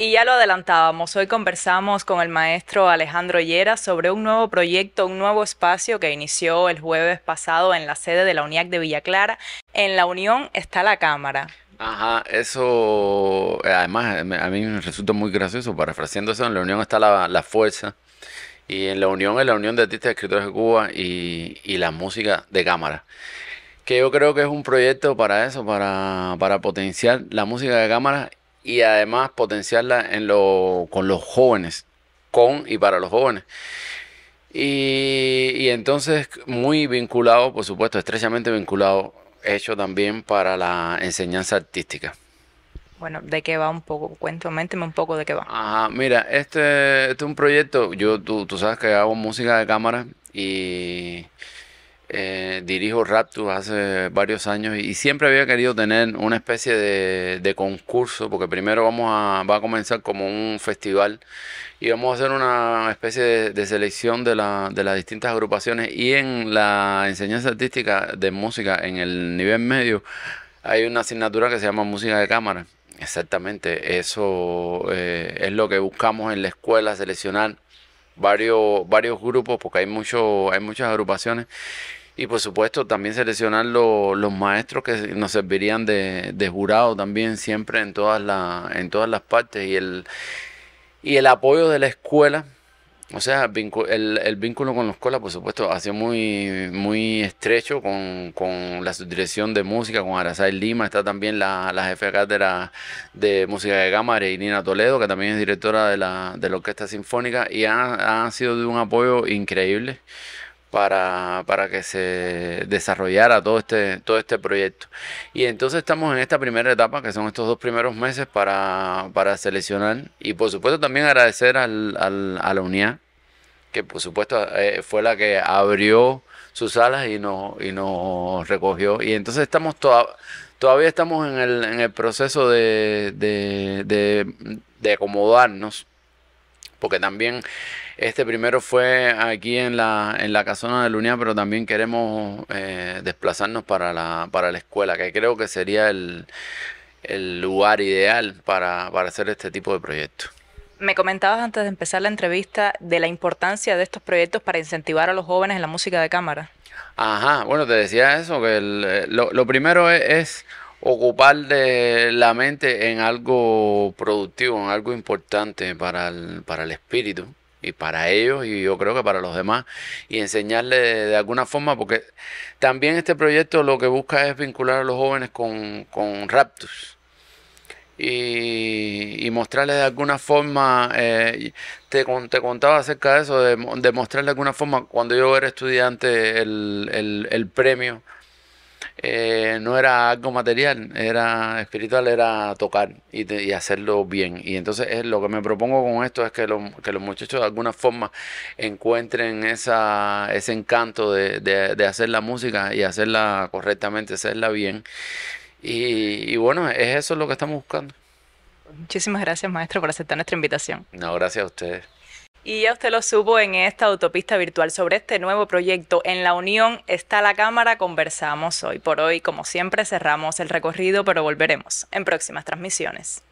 Y ya lo adelantábamos, hoy conversamos con el maestro Alejandro Llera sobre un nuevo proyecto, un nuevo espacio que inició el jueves pasado en la sede de la UNIAC de Villa Clara. En la Unión está la Cámara. Ajá, eso eh, además eh, a mí me resulta muy gracioso, parafraseando eso, en la Unión está la, fuerza. Y en la Unión es la Unión de Artistas y Escritores de Cuba y, y la música de cámara que yo creo que es un proyecto para eso, para, para potenciar la música de cámara y además potenciarla en con los jóvenes, con y para los jóvenes. Y, entonces muy vinculado, por supuesto, estrechamente vinculado, hecho también para la enseñanza artística. Bueno, ¿de qué va un poco? Cuéntame un poco de qué va. Ajá, mira, este, este, es un proyecto, yo, tú, tú sabes que hago música de cámara y eh, dirijo Raptus hace varios años y, siempre había querido tener una especie de, concurso, porque primero vamos a, va a comenzar como un festival y vamos a hacer una especie de, selección de, la, de las distintas agrupaciones y en la enseñanza artística de música en el nivel medio hay una asignatura que se llama música de cámara. Exactamente, eso eh, es lo que buscamos en la escuela, seleccionar varios, varios grupos, porque hay, mucho, hay muchas agrupaciones y por supuesto también seleccionar los maestros que nos servirían de, de jurado también siempre en todas, la, en todas las partes y el, y el apoyo de la escuela. O sea, el, el, vínculo con la escuela, por supuesto, ha sido muy, muy estrecho con, la subdirección de música, con Arasay Lima. Está también la, la jefe de cátedra de música de cámara, Nina Toledo, que también es directora de la, de la Orquesta Sinfónica, y han ha sido de un apoyo increíble para, para, que se desarrollara todo este, todo este proyecto. Y entonces estamos en esta primera etapa, que son estos dos primeros meses para, para seleccionar. Y por supuesto también agradecer al, a la UNIA, que por supuesto eh, fue la que abrió sus alas y nos, y nos recogió. Y entonces estamos todavía estamos en el, en el proceso de, de, de, de acomodarnos porque también este primero fue aquí en la, en la casona de Lunia, pero también queremos eh, desplazarnos para la, para la escuela, que creo que sería el, el lugar ideal para, hacer este tipo de proyectos. Me comentabas antes de empezar la entrevista de la importancia de estos proyectos para incentivar a los jóvenes en la música de cámara. Ajá, bueno, te decía eso, que eh, lo, primero e, es ocupar la mente en algo productivo, en algo importante para el, espíritu y para ellos y yo creo que para los demás y enseñarle de, alguna forma porque también este proyecto lo que busca es vincular a los jóvenes con, con Raptus y, y mostrarles de alguna forma eh, te, contaba acerca de eso de, de mostrarles de alguna forma cuando yo era estudiante el, el premio eh, no era algo material, era espiritual, era tocar y, hacerlo bien. Y entonces eh, lo que me propongo con esto es que, que los muchachos de alguna forma encuentren esa, ese encanto de, hacer la música y hacerla correctamente, hacerla bien. Y, y, bueno, es eso lo que estamos buscando. Muchísimas gracias, maestro, por aceptar nuestra invitación. No, gracias a ustedes. Y ya usted lo supo en esta autopista virtual sobre este nuevo proyecto. En la Unión está la Cámara, conversamos hoy por hoy. Como siempre cerramos el recorrido, pero volveremos en próximas transmisiones.